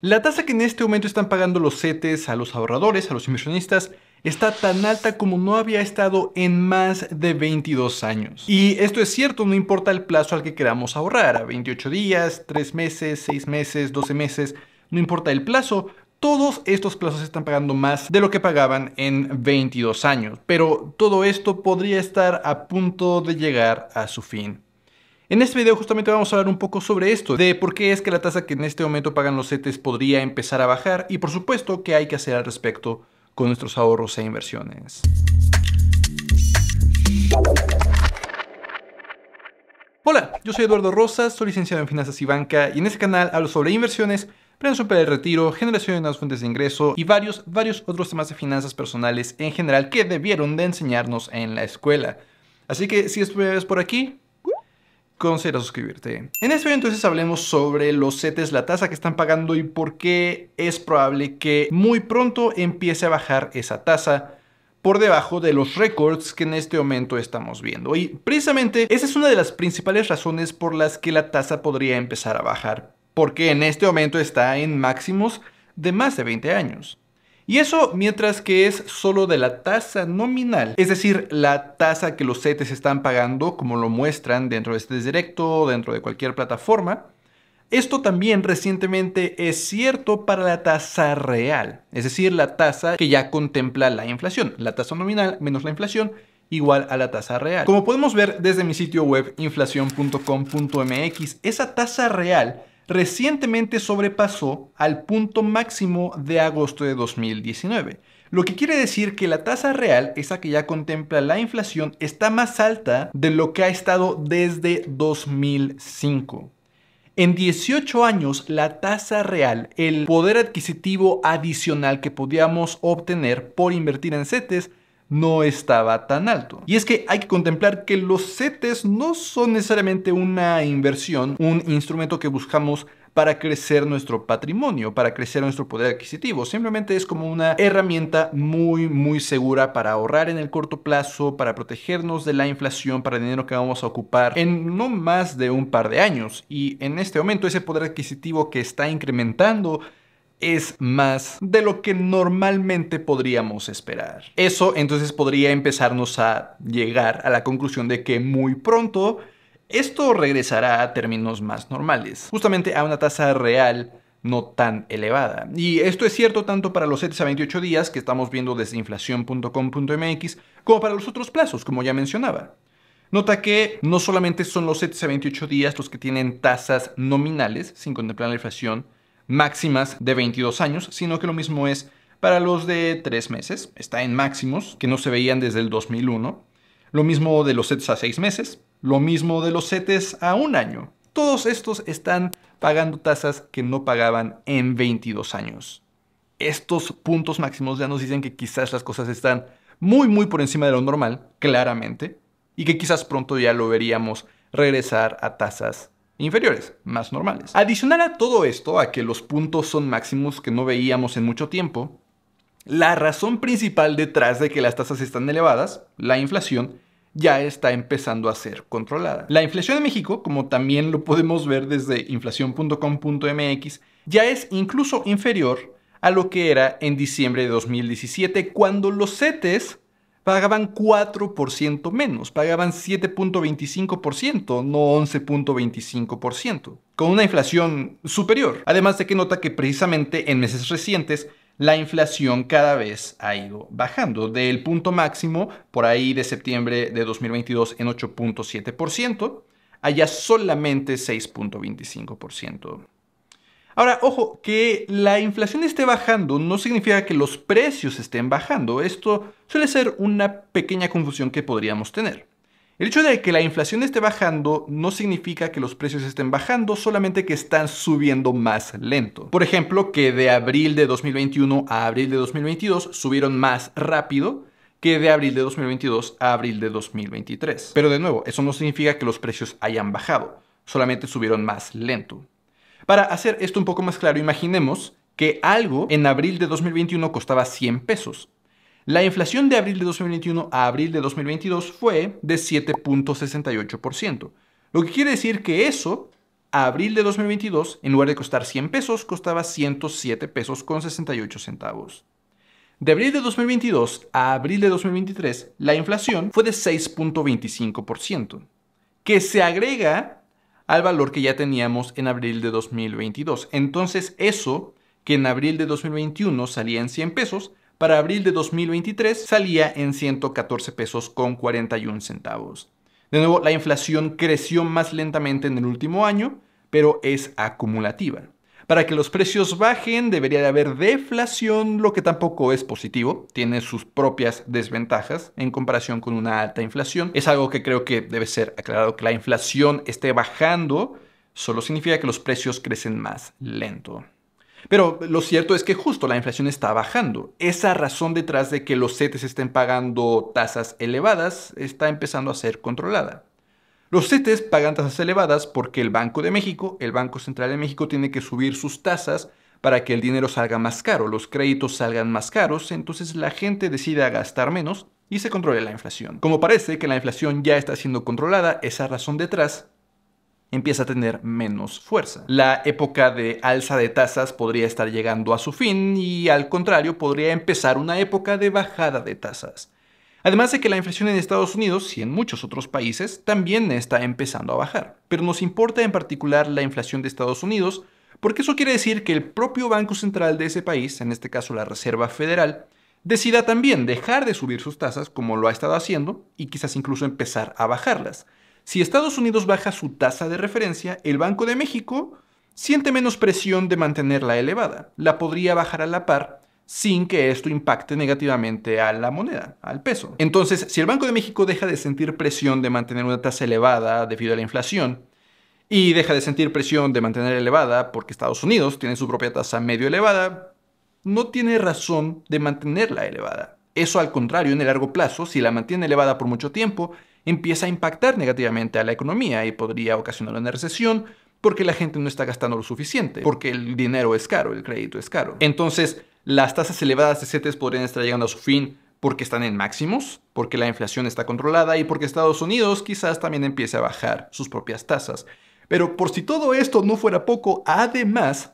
La tasa que en este momento están pagando los CETES a los ahorradores, a los inversionistas, está tan alta como no había estado en más de 22 años. Y esto es cierto, no importa el plazo al que queramos ahorrar, a 28 días, 3 meses, 6 meses, 12 meses, no importa el plazo, todos estos plazos están pagando más de lo que pagaban en 22 años, pero todo esto podría estar a punto de llegar a su fin. En este video justamente vamos a hablar un poco sobre esto, de por qué es que la tasa que en este momento pagan los CETES podría empezar a bajar y por supuesto qué hay que hacer al respecto con nuestros ahorros e inversiones. Hola, yo soy Eduardo Rosas, soy licenciado en Finanzas y Banca y en este canal hablo sobre inversiones, prevención para el retiro, generación de nuevas fuentes de ingreso y varios, varios otros temas de finanzas personales en general que debieron de enseñarnos en la escuela. Así que si es primera vez por aquí, considera suscribirte. En este video entonces hablemos sobre los CETES, la tasa que están pagando y por qué es probable que muy pronto empiece a bajar esa tasa por debajo de los récords que en este momento estamos viendo. Y precisamente esa es una de las principales razones por las que la tasa podría empezar a bajar, porque en este momento está en máximos de más de 20 años. Y eso mientras que es solo de la tasa nominal, es decir, la tasa que los CETES están pagando, como lo muestran dentro de este directo, dentro de cualquier plataforma. Esto también recientemente es cierto para la tasa real, es decir, la tasa que ya contempla la inflación, la tasa nominal menos la inflación igual a la tasa real. Como podemos ver desde mi sitio web inflación.com.mx, esa tasa real recientemente sobrepasó al punto máximo de agosto de 2019. Lo que quiere decir que la tasa real, esa que ya contempla la inflación, está más alta de lo que ha estado desde 2005. En 18 años, la tasa real, el poder adquisitivo adicional que podíamos obtener por invertir en CETES, no estaba tan alto. Y es que hay que contemplar que los CETES no son necesariamente una inversión, un instrumento que buscamos para crecer nuestro patrimonio, para crecer nuestro poder adquisitivo. Simplemente es como una herramienta muy, muy segura para ahorrar en el corto plazo, para protegernos de la inflación, para el dinero que vamos a ocupar en no más de un par de años. Y en este momento ese poder adquisitivo que está incrementando es más de lo que normalmente podríamos esperar. Eso entonces podría empezarnos a llegar a la conclusión de que muy pronto esto regresará a términos más normales, justamente a una tasa real no tan elevada. Y esto es cierto tanto para los 7 a 28 días que estamos viendo desde inflación.com.mx como para los otros plazos, como ya mencionaba. Nota que no solamente son los 7 a 28 días los que tienen tasas nominales, sin contemplar la inflación, máximas de 22 años, sino que lo mismo es para los de 3 meses, está en máximos que no se veían desde el 2001, lo mismo de los sets a 6 meses, lo mismo de los sets a un año. Todos estos están pagando tasas que no pagaban en 22 años. Estos puntos máximos ya nos dicen que quizás las cosas están muy muy por encima de lo normal, claramente, y que quizás pronto ya lo veríamos regresar a tasas inferiores, más normales. Adicional a todo esto, a que los puntos son máximos que no veíamos en mucho tiempo, la razón principal detrás de que las tasas están elevadas, la inflación, ya está empezando a ser controlada. La inflación en México, como también lo podemos ver desde inflación.com.mx, ya es incluso inferior a lo que era en diciembre de 2017, cuando los CETES pagaban 4% menos, pagaban 7.25%, no 11.25%, con una inflación superior. Además de que nota que precisamente en meses recientes la inflación cada vez ha ido bajando, del punto máximo por ahí de septiembre de 2022 en 8.7%, allá solamente 6.25%. Ahora, ojo, que la inflación esté bajando no significa que los precios estén bajando. Esto suele ser una pequeña confusión que podríamos tener. El hecho de que la inflación esté bajando no significa que los precios estén bajando, solamente que están subiendo más lento. Por ejemplo, que de abril de 2021 a abril de 2022 subieron más rápido que de abril de 2022 a abril de 2023. Pero de nuevo, eso no significa que los precios hayan bajado, solamente subieron más lento. Para hacer esto un poco más claro, imaginemos que algo en abril de 2021 costaba 100 pesos. La inflación de abril de 2021 a abril de 2022 fue de 7.68%, lo que quiere decir que eso a abril de 2022, en lugar de costar 100 pesos, costaba 107 pesos con 68 centavos. De abril de 2022 a abril de 2023, la inflación fue de 6.25%, que se agrega al valor que ya teníamos en abril de 2022. Entonces eso, que en abril de 2021 salía en 100 pesos, para abril de 2023 salía en 114 pesos con 41 centavos. De nuevo, la inflación creció más lentamente en el último año, pero es acumulativa. Para que los precios bajen debería de haber deflación, lo que tampoco es positivo, tiene sus propias desventajas en comparación con una alta inflación. Es algo que creo que debe ser aclarado, que la inflación esté bajando solo significa que los precios crecen más lento. Pero lo cierto es que justo la inflación está bajando. Esa razón detrás de que los CETES estén pagando tasas elevadas está empezando a ser controlada. Los CETES pagan tasas elevadas porque el Banco de México, el Banco Central de México, tiene que subir sus tasas para que el dinero salga más caro, los créditos salgan más caros, entonces la gente decida gastar menos y se controle la inflación. Como parece que la inflación ya está siendo controlada, esa razón detrás empieza a tener menos fuerza. La época de alza de tasas podría estar llegando a su fin y al contrario podría empezar una época de bajada de tasas. Además de que la inflación en Estados Unidos y en muchos otros países también está empezando a bajar. Pero nos importa en particular la inflación de Estados Unidos porque eso quiere decir que el propio Banco Central de ese país, en este caso la Reserva Federal, decida también dejar de subir sus tasas como lo ha estado haciendo y quizás incluso empezar a bajarlas. Si Estados Unidos baja su tasa de referencia, el Banco de México siente menos presión de mantenerla elevada, la podría bajar a la par sin que esto impacte negativamente a la moneda, al peso. Entonces, si el Banco de México deja de sentir presión de mantener una tasa elevada debido a la inflación, y deja de sentir presión de mantener elevada porque Estados Unidos tiene su propia tasa medio elevada, no tiene razón de mantenerla elevada. Eso al contrario, en el largo plazo, si la mantiene elevada por mucho tiempo, empieza a impactar negativamente a la economía y podría ocasionar una recesión, porque la gente no está gastando lo suficiente, porque el dinero es caro, el crédito es caro. Entonces, las tasas elevadas de CETES podrían estar llegando a su fin porque están en máximos, porque la inflación está controlada y porque Estados Unidos quizás también empiece a bajar sus propias tasas. Pero por si todo esto no fuera poco, además,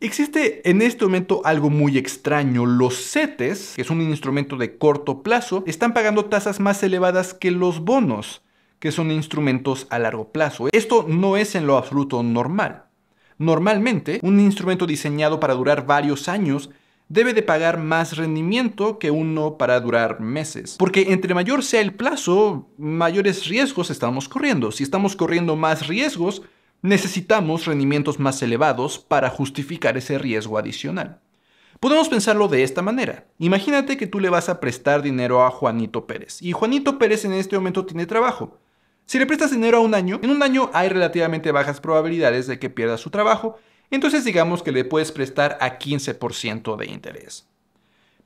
existe en este momento algo muy extraño. Los CETES, que es un instrumento de corto plazo, están pagando tasas más elevadas que los bonos que son instrumentos a largo plazo. Esto no es en lo absoluto normal. Normalmente, un instrumento diseñado para durar varios años debe de pagar más rendimiento que uno para durar meses. Porque entre mayor sea el plazo, mayores riesgos estamos corriendo. Si estamos corriendo más riesgos, necesitamos rendimientos más elevados para justificar ese riesgo adicional. Podemos pensarlo de esta manera. Imagínate que tú le vas a prestar dinero a Juanito Pérez y Juanito Pérez en este momento tiene trabajo. Si le prestas dinero a un año, en un año hay relativamente bajas probabilidades de que pierda su trabajo, entonces digamos que le puedes prestar a 15% de interés.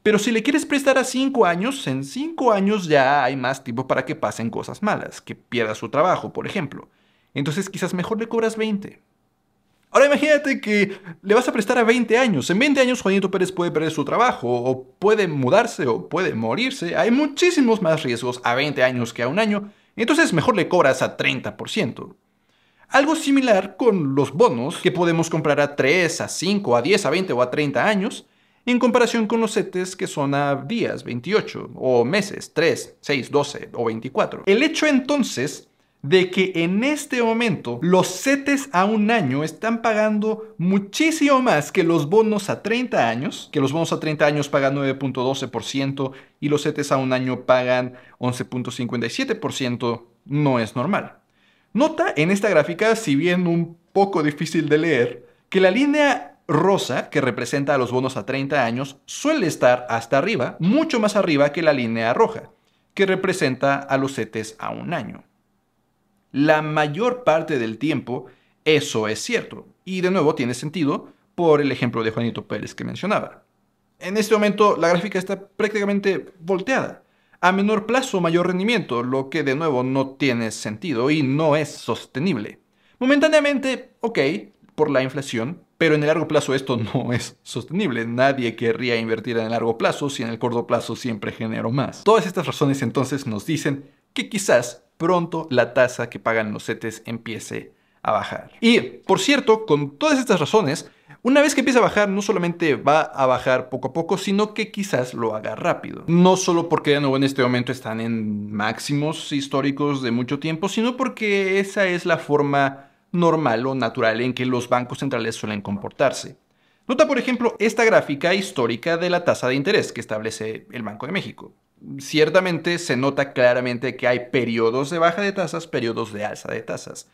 Pero si le quieres prestar a 5 años, en 5 años ya hay más tiempo para que pasen cosas malas, que pierda su trabajo, por ejemplo. Entonces quizás mejor le cobras 20. Ahora imagínate que le vas a prestar a 20 años. En 20 años Juanito Pérez puede perder su trabajo, o puede mudarse, o puede morirse. Hay muchísimos más riesgos a 20 años que a un año, entonces mejor le cobras a 30%. Algo similar con los bonos que podemos comprar a 3, a 5, a 10, a 20 o a 30 años, en comparación con los CETES que son a días, 28, o meses, 3, 6, 12 o 24. El hecho entonces de que en este momento los CETES a un año están pagando muchísimo más que los bonos a 30 años, que los bonos a 30 años pagan 9.12% y los CETES a un año pagan 11.57%, no es normal. Nota en esta gráfica, si bien un poco difícil de leer, que la línea rosa, que representa a los bonos a 30 años, suele estar hasta arriba, mucho más arriba que la línea roja, que representa a los CETES a un año la mayor parte del tiempo eso es cierto. Y de nuevo tiene sentido por el ejemplo de Juanito Pérez que mencionaba. En este momento la gráfica está prácticamente volteada. A menor plazo, mayor rendimiento, lo que de nuevo no tiene sentido y no es sostenible. Momentáneamente, ok, por la inflación, pero en el largo plazo esto no es sostenible. Nadie querría invertir en el largo plazo si en el corto plazo siempre genero más. Todas estas razones entonces nos dicen que quizás pronto la tasa que pagan los CETES empiece a bajar. Y, por cierto, con todas estas razones, una vez que empiece a bajar, no solamente va a bajar poco a poco, sino que quizás lo haga rápido. No solo porque de nuevo en este momento están en máximos históricos de mucho tiempo, sino porque esa es la forma normal o natural en que los bancos centrales suelen comportarse. Nota, por ejemplo, esta gráfica histórica de la tasa de interés que establece el Banco de México ciertamente se nota claramente que hay periodos de baja de tasas, periodos de alza de tasas.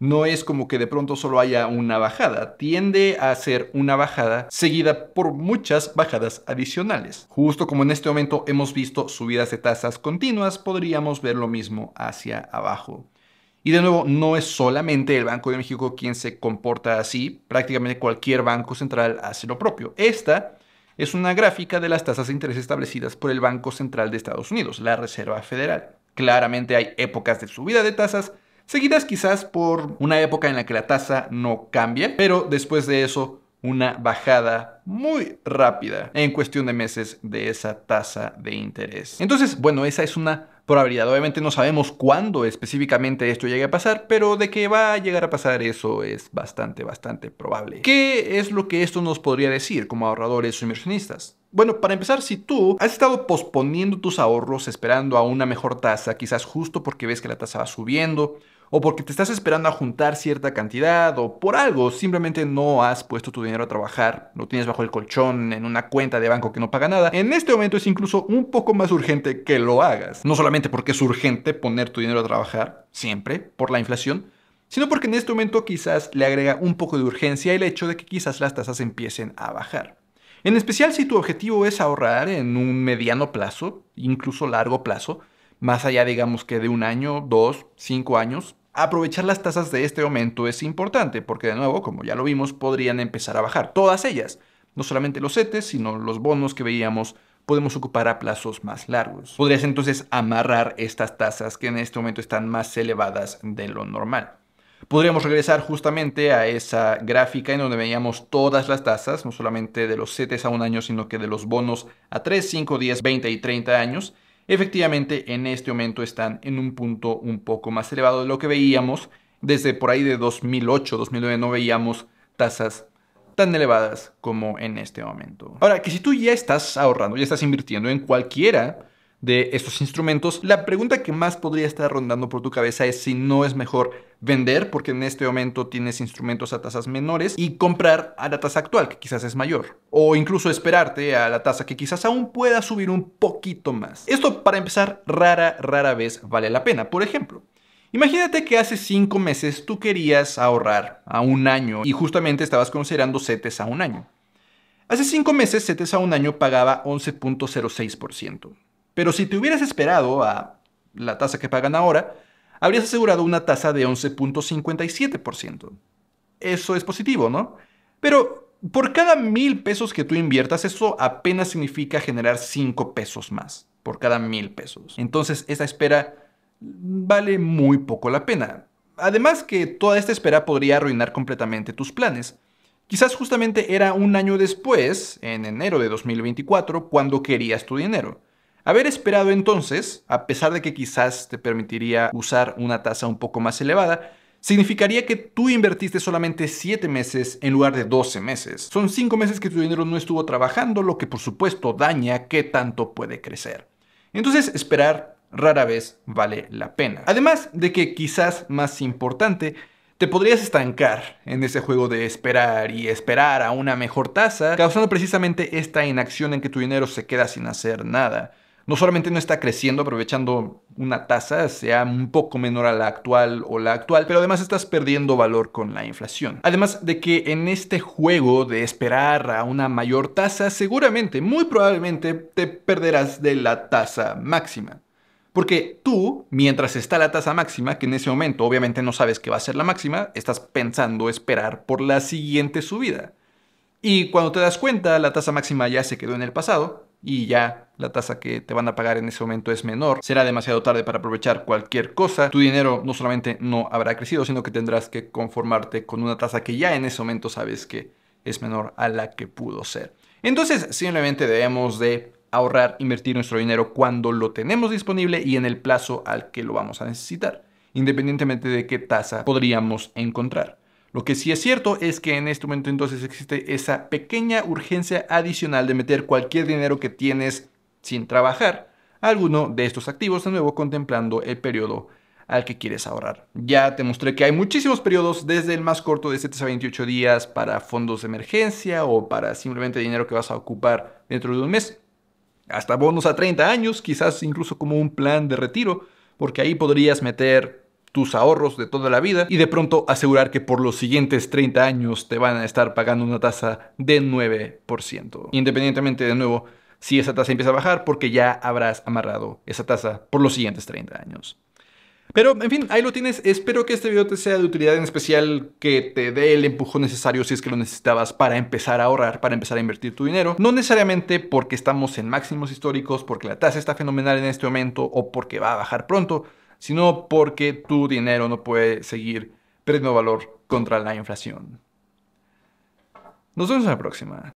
No es como que de pronto solo haya una bajada, tiende a ser una bajada seguida por muchas bajadas adicionales. Justo como en este momento hemos visto subidas de tasas continuas, podríamos ver lo mismo hacia abajo. Y de nuevo, no es solamente el Banco de México quien se comporta así, prácticamente cualquier banco central hace lo propio. Esta es una gráfica de las tasas de interés establecidas por el Banco Central de Estados Unidos, la Reserva Federal. Claramente hay épocas de subida de tasas, seguidas quizás por una época en la que la tasa no cambia, pero después de eso una bajada muy rápida en cuestión de meses de esa tasa de interés. Entonces, bueno, esa es una probabilidad. Obviamente no sabemos cuándo específicamente esto llegue a pasar, pero de que va a llegar a pasar eso es bastante, bastante probable. ¿Qué es lo que esto nos podría decir como ahorradores o inversionistas? Bueno, para empezar, si tú has estado posponiendo tus ahorros esperando a una mejor tasa, quizás justo porque ves que la tasa va subiendo o porque te estás esperando a juntar cierta cantidad, o por algo, simplemente no has puesto tu dinero a trabajar, lo tienes bajo el colchón en una cuenta de banco que no paga nada, en este momento es incluso un poco más urgente que lo hagas. No solamente porque es urgente poner tu dinero a trabajar, siempre, por la inflación, sino porque en este momento quizás le agrega un poco de urgencia el hecho de que quizás las tasas empiecen a bajar. En especial si tu objetivo es ahorrar en un mediano plazo, incluso largo plazo, más allá digamos que de un año, dos, cinco años, aprovechar las tasas de este aumento es importante porque de nuevo, como ya lo vimos, podrían empezar a bajar, todas ellas, no solamente los e CETES, sino los bonos que veíamos podemos ocupar a plazos más largos. Podrías entonces amarrar estas tasas que en este momento están más elevadas de lo normal. Podríamos regresar justamente a esa gráfica en donde veíamos todas las tasas, no solamente de los e CETES a un año, sino que de los bonos a 3, 5, 10, 20 y 30 años, Efectivamente, en este momento están en un punto un poco más elevado de lo que veíamos. Desde por ahí de 2008, 2009 no veíamos tasas tan elevadas como en este momento. Ahora, que si tú ya estás ahorrando, ya estás invirtiendo en cualquiera de estos instrumentos, la pregunta que más podría estar rondando por tu cabeza es si no es mejor vender, porque en este momento tienes instrumentos a tasas menores, y comprar a la tasa actual, que quizás es mayor. O incluso esperarte a la tasa que quizás aún pueda subir un poquito más. Esto, para empezar, rara, rara vez vale la pena. Por ejemplo, Imagínate que hace cinco meses tú querías ahorrar a un año y justamente estabas considerando setes a un año. Hace cinco meses setes a un año pagaba 11.06%. Pero si te hubieras esperado a la tasa que pagan ahora, habrías asegurado una tasa de 11.57%. Eso es positivo, ¿no? Pero por cada mil pesos que tú inviertas, eso apenas significa generar 5 pesos más. Por cada mil pesos. Entonces, esa espera vale muy poco la pena. Además que toda esta espera podría arruinar completamente tus planes. Quizás justamente era un año después, en enero de 2024, cuando querías tu dinero. Haber esperado entonces, a pesar de que quizás te permitiría usar una tasa un poco más elevada, significaría que tú invertiste solamente 7 meses en lugar de 12 meses. Son 5 meses que tu dinero no estuvo trabajando, lo que por supuesto daña qué tanto puede crecer. Entonces, esperar rara vez vale la pena. Además de que quizás más importante, te podrías estancar en ese juego de esperar y esperar a una mejor tasa, causando precisamente esta inacción en que tu dinero se queda sin hacer nada no solamente no está creciendo aprovechando una tasa, sea un poco menor a la actual o la actual, pero además estás perdiendo valor con la inflación. Además de que en este juego de esperar a una mayor tasa, seguramente, muy probablemente, te perderás de la tasa máxima. Porque tú, mientras está la tasa máxima, que en ese momento obviamente no sabes que va a ser la máxima, estás pensando esperar por la siguiente subida. Y cuando te das cuenta, la tasa máxima ya se quedó en el pasado y ya la tasa que te van a pagar en ese momento es menor, será demasiado tarde para aprovechar cualquier cosa, tu dinero no solamente no habrá crecido, sino que tendrás que conformarte con una tasa que ya en ese momento sabes que es menor a la que pudo ser. Entonces simplemente debemos de ahorrar, invertir nuestro dinero cuando lo tenemos disponible y en el plazo al que lo vamos a necesitar, independientemente de qué tasa podríamos encontrar. Lo que sí es cierto es que en este momento entonces existe esa pequeña urgencia adicional de meter cualquier dinero que tienes sin trabajar alguno de estos activos, de nuevo contemplando el periodo al que quieres ahorrar. Ya te mostré que hay muchísimos periodos, desde el más corto de 7 a 28 días para fondos de emergencia o para simplemente dinero que vas a ocupar dentro de un mes, hasta bonos a 30 años, quizás incluso como un plan de retiro, porque ahí podrías meter tus ahorros de toda la vida y de pronto asegurar que por los siguientes 30 años te van a estar pagando una tasa de 9%. Independientemente de nuevo si esa tasa empieza a bajar porque ya habrás amarrado esa tasa por los siguientes 30 años. Pero, en fin, ahí lo tienes. Espero que este video te sea de utilidad, en especial que te dé el empujón necesario si es que lo necesitabas para empezar a ahorrar, para empezar a invertir tu dinero. No necesariamente porque estamos en máximos históricos, porque la tasa está fenomenal en este momento o porque va a bajar pronto, sino porque tu dinero no puede seguir perdiendo valor contra la inflación. Nos vemos en la próxima.